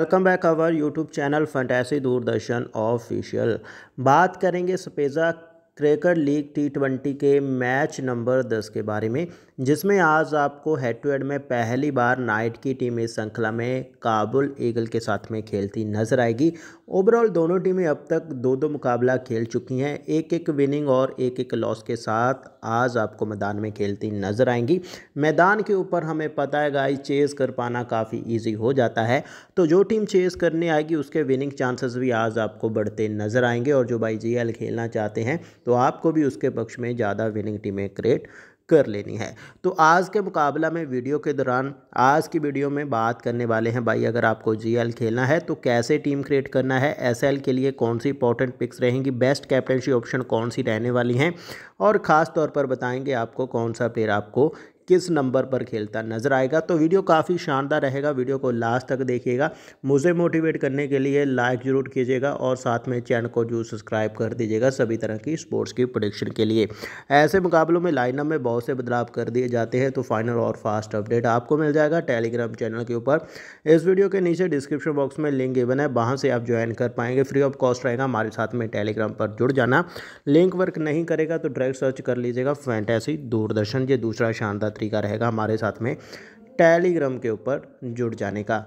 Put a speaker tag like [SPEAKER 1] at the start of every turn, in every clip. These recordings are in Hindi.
[SPEAKER 1] welcome back our YouTube channel fantasy Doordarshan official बात करेंगे Shpageeza cricket league T twenty के मैच नंबर दस के बारे में जिसमें आज आपको हेड टू हेड में पहली बार नाइट की टीम इस श्रृंखला में काबुल ईगल के साथ में खेलती नजर आएगी ओवरऑल दोनों टीमें अब तक दो दो मुकाबला खेल चुकी हैं एक एक विनिंग और एक एक लॉस के साथ आज आपको मैदान में खेलती नजर आएंगी मैदान के ऊपर हमें पता है गाइस चेज़ कर पाना काफ़ी ईजी हो जाता है तो जो टीम चेज़ करने आएगी उसके विनिंग चांसेस भी आज आपको बढ़ते नजर आएंगे और जो भाई जी खेलना चाहते हैं तो तो आपको भी उसके पक्ष में ज़्यादा विनिंग टीमें क्रिएट कर लेनी है तो आज के मुकाबला में वीडियो के दौरान आज की वीडियो में बात करने वाले हैं भाई अगर आपको जीएल खेलना है तो कैसे टीम क्रिएट करना है एसएल के लिए कौन सी इंपॉर्टेंट पिक्स रहेंगी बेस्ट कैप्टनशी ऑप्शन कौन सी रहने वाली हैं और ख़ास तौर पर बताएंगे आपको कौन सा प्लेयर आपको किस नंबर पर खेलता नजर आएगा तो वीडियो काफ़ी शानदार रहेगा वीडियो को लास्ट तक देखिएगा मुझे मोटिवेट करने के लिए लाइक ज़रूर कीजिएगा और साथ में चैनल को जरूर सब्सक्राइब कर दीजिएगा सभी तरह की स्पोर्ट्स की प्रोडिक्शन के लिए ऐसे मुकाबलों में लाइनअप में बहुत से बदलाव कर दिए जाते हैं तो फाइनल और फास्ट अपडेट आपको मिल जाएगा टेलीग्राम चैनल के ऊपर इस वीडियो के नीचे डिस्क्रिप्शन बॉक्स में लिंक इवन है वहाँ से आप ज्वाइन कर पाएंगे फ्री ऑफ कॉस्ट रहेगा हमारे साथ में टेलीग्राम पर जुड़ जाना लिंक वर्क नहीं करेगा तो डायरेक्ट सर्च कर लीजिएगा फैंटेसी दूरदर्शन ये दूसरा शानदार तरीका रहेगा हमारे साथ में टेलीग्राम के ऊपर जुड़ जाने का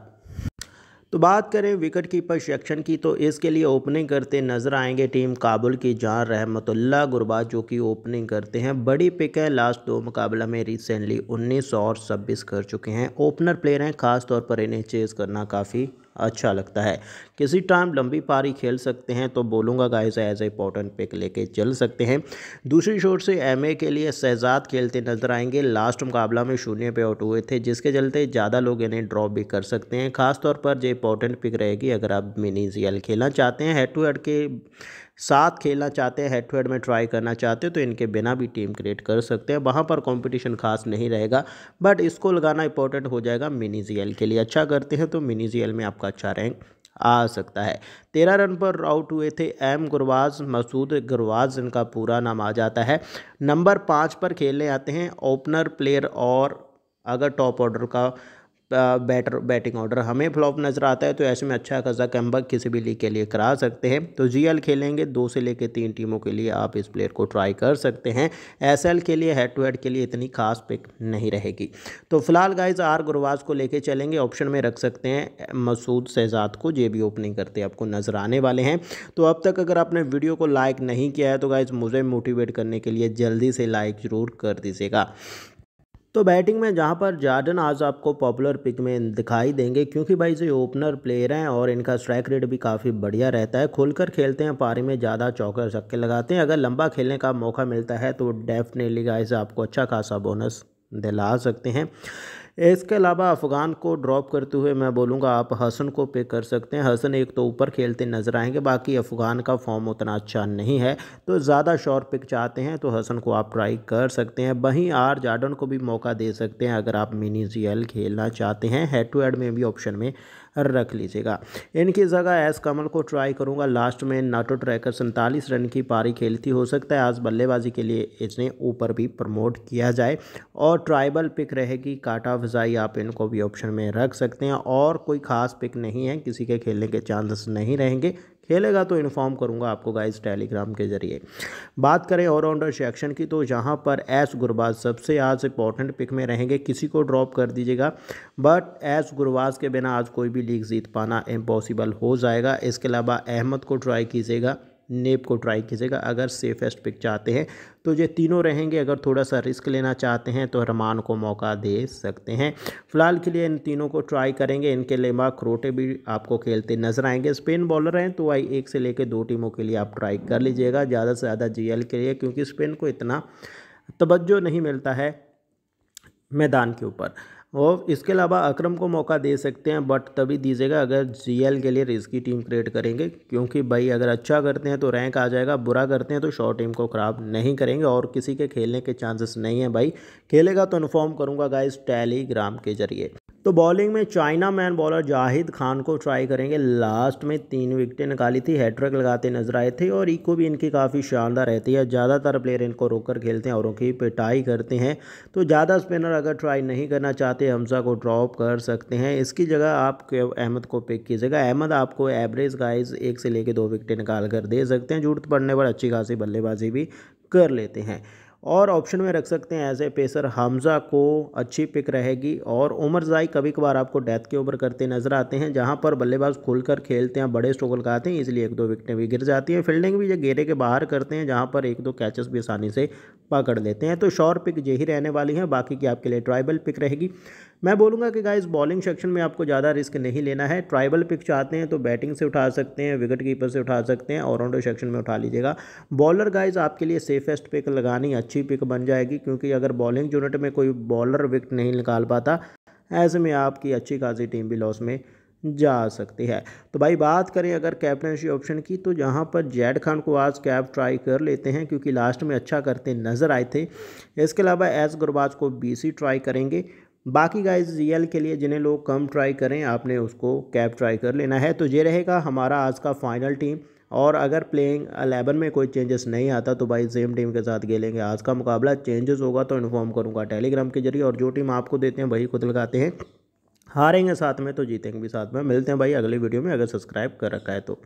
[SPEAKER 1] तो बात करें विकेट कीपर सेक्शन की तो इसके लिए ओपनिंग करते नजर आएंगे टीम काबुल की जान रहमतुल्ला गुरबाज जो कि ओपनिंग करते हैं बड़ी पिक है लास्ट दो मुकाबला में रिसेंटली 19 और 26 कर चुके हैं ओपनर प्लेयर हैं खास तौर पर इन्हें चेज करना काफ़ी अच्छा लगता है किसी टाइम लंबी पारी खेल सकते हैं तो बोलूँगा guys as a important pick लेके चल सकते हैं दूसरी शोर से एम के लिए शहजाद खेलते नजर आएंगे लास्ट मुकाबला में शून्य पे आउट हुए थे जिसके चलते ज़्यादा लोग इन्हें ड्रॉप भी कर सकते हैं खासतौर पर जो इंपॉर्टेंट पिक रहेगी अगर आप मिनी खेलना चाहते हैं हेड टू हेड के साथ खेलना चाहते हैं हेड टू हेड में ट्राई करना चाहते हो तो इनके बिना भी टीम क्रिएट कर सकते हैं वहाँ पर कॉम्पिटिशन खास नहीं रहेगा बट इसको लगाना इंपॉर्टेंट हो जाएगा मिनी जी के लिए अच्छा करते हैं तो मिनी जी में आपका अच्छा रैंक आ सकता है तेरह रन पर आउट हुए थे एम गुरवाज मसूद गुरवाज इनका पूरा नाम आ जाता है नंबर पाँच पर खेलने आते हैं ओपनर प्लेयर और अगर टॉप ऑर्डर का बैटर बैटिंग ऑर्डर हमें फ्लॉप नज़र आता है तो ऐसे में अच्छा खासा कैम्बक किसी भी लीग के लिए करा सकते हैं तो जीएल खेलेंगे दो से लेकर तीन टीमों के लिए आप इस प्लेयर को ट्राई कर सकते हैं एसएल के लिए हेड टू हेड के लिए इतनी खास पिक नहीं रहेगी तो फिलहाल गाइज आर गुरवाज को लेके चलेंगे ऑप्शन में रख सकते हैं मसूद शहजाद को जे भी ओपनिंग करते आपको नज़र आने वाले हैं तो अब तक अगर आपने वीडियो को लाइक नहीं किया है तो गाइज मुझे मोटिवेट करने के लिए जल्दी से लाइक ज़रूर कर दीजिएगा तो बैटिंग में जहाँ पर जार्डन आज आपको पॉपुलर पिक में दिखाई देंगे क्योंकि भाई जो ओपनर प्लेयर हैं और इनका स्ट्राइक रेट भी काफ़ी बढ़िया रहता है खुलकर खेलते हैं पारी में ज़्यादा चौकर छक्के लगाते हैं अगर लंबा खेलने का मौका मिलता है तो डेफिनेटली गाइज आपको अच्छा खासा बोनस दिला सकते हैं इसके अलावा अफ़गान को ड्रॉप करते हुए मैं बोलूँगा आप हसन को पिक कर सकते हैं हसन एक तो ऊपर खेलते नज़र आएंगे बाकी अफ़गान का फॉर्म उतना अच्छा नहीं है तो ज़्यादा शॉर्ट पिक चाहते हैं तो हसन को आप ट्राई कर सकते हैं वहीं आर जार्डन को भी मौका दे सकते हैं अगर आप मिनी जी खेलना चाहते हैं हेड टू हेड में भी ऑप्शन में रख लीजिएगा इनकी जगह एस कमल को ट्राई करूंगा लास्ट में नाटो ट्रैकर सैंतालीस रन की पारी खेलती हो सकता है आज बल्लेबाजी के लिए इसने ऊपर भी प्रमोट किया जाए और ट्राइबल पिक रहेगी काटा फजाई आप इनको भी ऑप्शन में रख सकते हैं और कोई खास पिक नहीं है किसी के खेलने के चांसेस नहीं रहेंगे खेलेगा तो इन्फॉर्म करूँगा आपको गाइज टेलीग्राम के जरिए बात करें ऑलराउंडर सेक्शन की तो यहाँ पर एस गुरबाज सबसे आज इंपॉर्टेंट पिक में रहेंगे किसी को ड्रॉप कर दीजिएगा बट एस गुरबाज के बिना आज कोई भी लीग जीत पाना इम्पॉसिबल हो जाएगा इसके अलावा अहमद को ट्राई कीजिएगा नेप को ट्राई कीजिएगा अगर सेफेस्ट पिक चाहते हैं तो ये तीनों रहेंगे अगर थोड़ा सा रिस्क लेना चाहते हैं तो रमान को मौका दे सकते हैं फिलहाल के लिए इन तीनों को ट्राई करेंगे इनके लेमा क्रोटे भी आपको खेलते नजर आएंगे स्पेन बॉलर हैं तो आई एक से लेकर दो टीमों के लिए आप ट्राई कर लीजिएगा ज़्यादा से ज़्यादा जी के लिए क्योंकि स्पेन को इतना तोज्जो नहीं मिलता है मैदान के ऊपर और इसके अलावा अक्रम को मौका दे सकते हैं बट तभी दीजिएगा अगर जीएल के लिए रिस्की टीम क्रिएट करेंगे क्योंकि भाई अगर अच्छा करते हैं तो रैंक आ जाएगा बुरा करते हैं तो शॉर्ट टीम को ख़राब नहीं करेंगे और किसी के खेलने के चांसेस नहीं है भाई खेलेगा तो इन्फॉर्म करूँगा गाइस टेलीग्राम के जरिए तो बॉलिंग में chinaman bowler Zahid Khan को ट्राई करेंगे लास्ट में तीन विकटें निकाली थी हैट्रिक लगाते नजर आए थे और इको भी इनकी काफ़ी शानदार रहती है ज़्यादातर प्लेयर इनको रोक कर खेलते हैं औरों की पिटाई करते हैं तो ज़्यादा स्पिनर अगर ट्राई नहीं करना चाहते हमसा को ड्रॉप कर सकते हैं इसकी जगह आप अहमद को पिक कीजिएगा अहमद आपको एवरेज गाइज एक से लेकर दो विकटें निकाल कर दे सकते हैं जरूरत पड़ने पर अच्छी खासी बल्लेबाजी भी कर लेते हैं और ऑप्शन में रख सकते हैं एज ए पेसर हमजा को अच्छी पिक रहेगी और उमर जाई कभी कभार आपको डेथ के ऊपर करते नजर आते हैं जहां पर बल्लेबाज खुलकर खेलते हैं बड़े स्ट्रोगल का आते हैं इसलिए एक दो विकटें भी गिर जाती हैं फील्डिंग भी ये घेरे के बाहर करते हैं जहाँ पर एक दो कैचेस भी आसानी से पकड़ लेते हैं तो शॉर्ट पिक यही रहने वाली है बाकी की आपके लिए ट्राइबल पिक रहेगी मैं बोलूँगा कि गाइस बॉलिंग सेक्शन में आपको ज़्यादा रिस्क नहीं लेना है ट्राइबल पिक चाहते हैं तो बैटिंग से उठा सकते हैं विकेट कीपर से उठा सकते हैं ऑलराउंडर सेक्शन में उठा लीजिएगा बॉलर गाइज आपके लिए सेफेस्ट पिक लगानी अच्छी पिक बन जाएगी क्योंकि अगर बॉलिंग यूनिट में कोई बॉलर विकेट नहीं निकाल पाता ऐसे में आपकी अच्छी खासी टीम भी लॉस में जा सकती है तो भाई बात करें अगर कैप्टनशी ऑप्शन की तो यहाँ पर जैड खान को आज कैप ट्राई कर लेते हैं क्योंकि लास्ट में अच्छा करते नज़र आए थे इसके अलावा एस गुरबाज को बीसी ट्राई करेंगे बाकी गाइज रियल के लिए जिन्हें लोग कम ट्राई करें आपने उसको कैप ट्राई कर लेना है तो ये रहेगा हमारा आज का फाइनल टीम और अगर प्लेइंग अलेवन में कोई चेंजेस नहीं आता तो भाई सेम टीम के साथ खेलेंगे आज का मुकाबला चेंजेस होगा तो इन्फॉर्म करूँगा टेलीग्राम के जरिए और जो टीम आपको देते हैं वही खुद लगाते हैं हारेंगे साथ में तो जीतेंगे भी साथ में मिलते हैं भाई अगली वीडियो में अगर सब्सक्राइब कर रखा है तो